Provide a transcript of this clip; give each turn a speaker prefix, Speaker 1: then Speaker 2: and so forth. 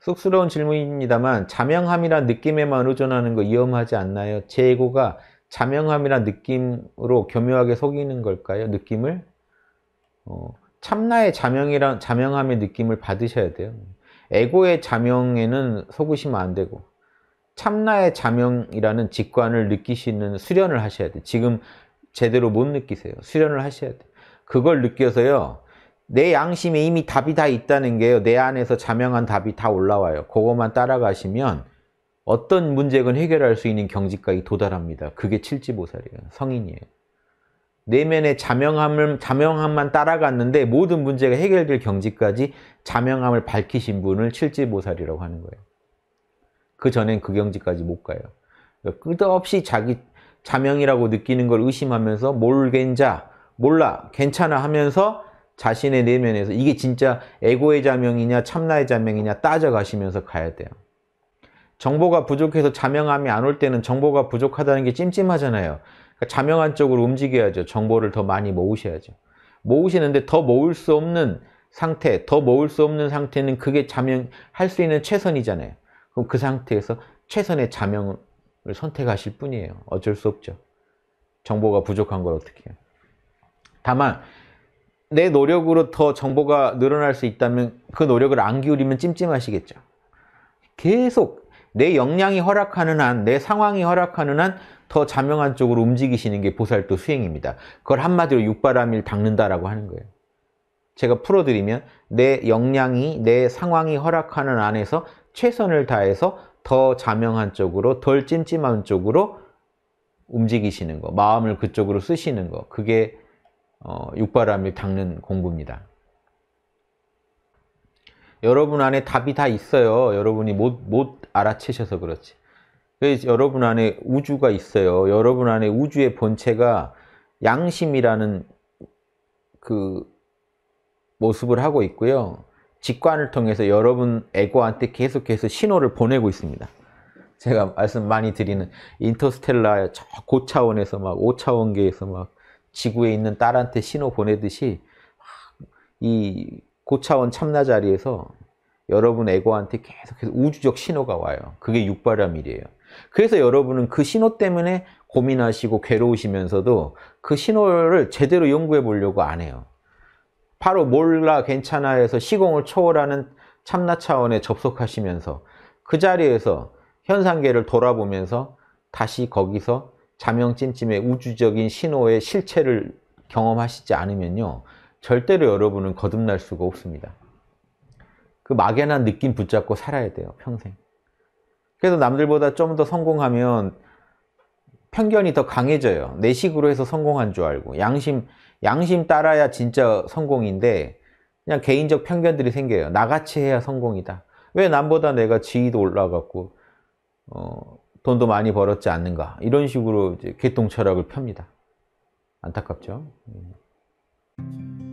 Speaker 1: 쑥스러운 질문입니다만 자명함이란 느낌에만 의존하는 거 위험하지 않나요? 제 에고가 자명함이란 느낌으로 교묘하게 속이는 걸까요? 느낌을? 어, 참나의 자명이란, 자명함의 느낌을 받으셔야 돼요. 에고의 자명에는 속으시면 안 되고 참나의 자명이라는 직관을 느끼시는 수련을 하셔야 돼요. 지금 제대로 못 느끼세요. 수련을 하셔야 돼요. 그걸 느껴서요. 내 양심에 이미 답이 다 있다는 게요. 내 안에서 자명한 답이 다 올라와요. 그것만 따라가시면 어떤 문제건 해결할 수 있는 경지까지 도달합니다. 그게 칠지보살이에요. 성인이에요. 내면의 자명함을, 자명함만 따라갔는데 모든 문제가 해결될 경지까지 자명함을 밝히신 분을 칠지보살이라고 하는 거예요. 그 전엔 그 경지까지 못 가요. 그러니까 끝없이 자기 자명이라고 느끼는 걸 의심하면서 모르자 몰라, 괜찮아 하면서 자신의 내면에서 이게 진짜 에고의 자명이냐 참나의 자명이냐 따져가시면서 가야 돼요. 정보가 부족해서 자명함이 안 올 때는 정보가 부족하다는 게 찜찜하잖아요. 그러니까 자명한 쪽으로 움직여야죠. 정보를 더 많이 모으셔야죠. 모으시는데 더 모을 수 없는 상태, 더 모을 수 없는 상태는 그게 자명할 수 있는 최선이잖아요. 그럼 그 상태에서 최선의 자명을 선택하실 뿐이에요. 어쩔 수 없죠. 정보가 부족한 걸 어떻게 해요. 다만 내 노력으로 더 정보가 늘어날 수 있다면 그 노력을 안 기울이면 찜찜하시겠죠. 계속 내 역량이 허락하는 한, 내 상황이 허락하는 한 더 자명한 쪽으로 움직이시는 게 보살도 수행입니다. 그걸 한마디로 육바람일 닦는다라고 하는 거예요. 제가 풀어드리면 내 역량이, 내 상황이 허락하는 안에서 최선을 다해서 더 자명한 쪽으로, 덜 찜찜한 쪽으로 움직이시는 거, 마음을 그쪽으로 쓰시는 거, 그게 어, 육바람이 닦는 공부입니다. 여러분 안에 답이 다 있어요. 여러분이 못, 못 알아채셔서 그렇지. 그래서 여러분 안에 우주가 있어요. 여러분 안에 우주의 본체가 양심이라는 그 모습을 하고 있고요. 직관을 통해서 여러분 에고한테 계속해서 신호를 보내고 있습니다. 제가 말씀 많이 드리는 인터스텔라 저 고차원에서 막 5차원계에서 막 지구에 있는 딸한테 신호 보내듯이 이 고차원 참나자리에서 여러분 에고한테 계속해서 우주적 신호가 와요. 그게 육바람밀이에요 그래서 여러분은 그 신호 때문에 고민하시고 괴로우시면서도 그 신호를 제대로 연구해 보려고 안 해요. 바로 몰라 괜찮아 해서 시공을 초월하는 참나 차원에 접속하시면서 그 자리에서 현상계를 돌아보면서 다시 거기서 자명찜찜의 우주적인 신호의 실체를 경험하시지 않으면요. 절대로 여러분은 거듭날 수가 없습니다. 그 막연한 느낌 붙잡고 살아야 돼요. 평생. 그래서 남들보다 좀 더 성공하면 편견이 더 강해져요. 내식으로 해서 성공한 줄 알고. 양심, 양심 따라야 진짜 성공인데 그냥 개인적 편견들이 생겨요. 나같이 해야 성공이다. 왜 남보다 내가 지위도 올라갔고 어, 돈도 많이 벌었지 않는가 이런 식으로 이제 개똥 철학을 펴니다 안타깝죠 예.